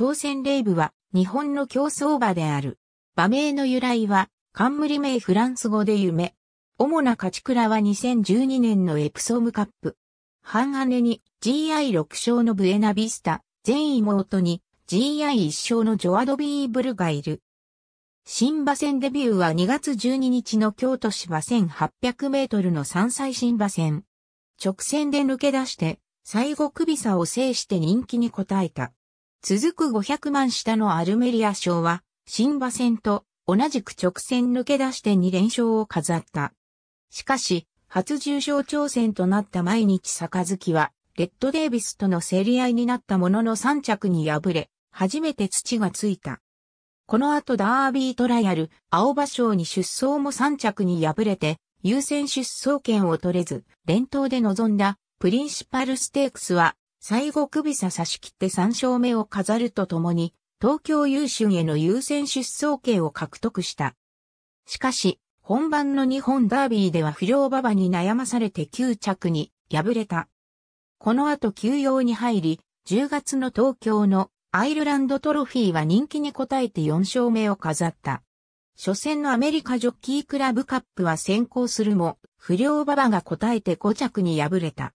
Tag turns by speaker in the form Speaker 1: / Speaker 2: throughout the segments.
Speaker 1: 当選レイブは日本の競争馬である。馬名の由来は冠名フランス語で夢。主な勝ち倉は2012年のエプソムカップ。半姉に GI6 勝のブエナビスタ、全妹に GI1 勝のジョアドビーブルがいる。新馬戦デビューは2月12日の京都市は1800メートルの山歳新馬戦。直線で抜け出して、最後首差を制して人気に応えた。続く500万下のアルメリア賞は、新馬戦と同じく直線抜け出して2連勝を飾った。しかし、初重賞挑戦となった毎日杯は、レッドデイビスとの競り合いになったものの3着に敗れ、初めて土がついた。この後ダービートライアル、青馬賞に出走も3着に敗れて、優先出走権を取れず、連投で臨んだプリンシパルステークスは最後首差差し切って3勝目を飾るとともに、東京優秀への優先出走権を獲得した。しかし、本番の日本ダービーでは不良馬場に悩まされて9着に敗れた。この後休養に入り、10月の東京のアイルランドトロフィーは人気に応えて4勝目を飾った。初戦のアメリカジョッキークラブカップは先行するも、不良馬場が応えて5着に敗れた。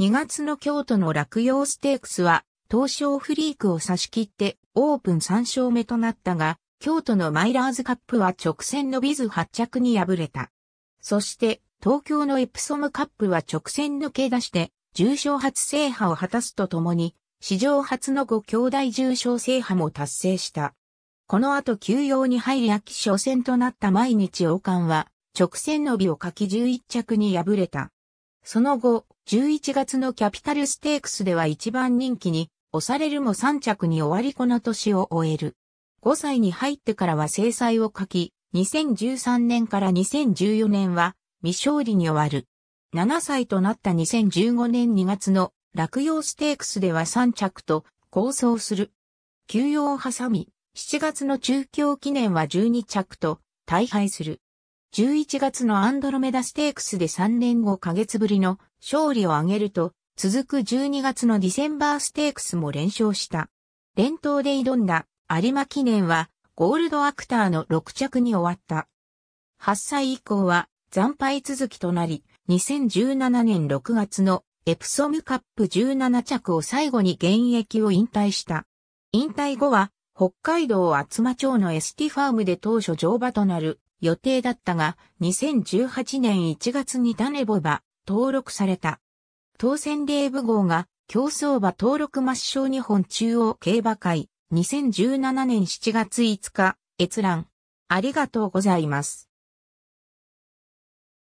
Speaker 1: 2月の京都の落葉ステークスは、東証フリークを差し切ってオープン3勝目となったが、京都のマイラーズカップは直線のビズ発着に敗れた。そして、東京のエプソムカップは直線抜け出して、重賞初制覇を果たすとともに、史上初の5兄弟重賞制覇も達成した。この後休養に入り秋初戦となった毎日王冠は、直線伸びを書き11着に敗れた。その後、11月のキャピタルステークスでは一番人気に、押されるも3着に終わりこの年を終える。5歳に入ってからは制裁を書き、2013年から2014年は未勝利に終わる。7歳となった2015年2月の落葉ステークスでは3着と構想する。休養を挟み、7月の中京記念は12着と大敗する。11月のアンドロメダステークスで3年5ヶ月ぶりの勝利を挙げると、続く12月のディセンバーステークスも連勝した。連投で挑んだ有馬記念は、ゴールドアクターの6着に終わった。8歳以降は惨敗続きとなり、2017年6月のエプソムカップ17着を最後に現役を引退した。引退後は、北海道厚真町のエスティファームで当初乗馬となる予定だったが、2018年1月にダネボバ登録された。当選例部号が競走馬登録抹消日本中央競馬会2017年7月5日閲覧。ありがとうございます。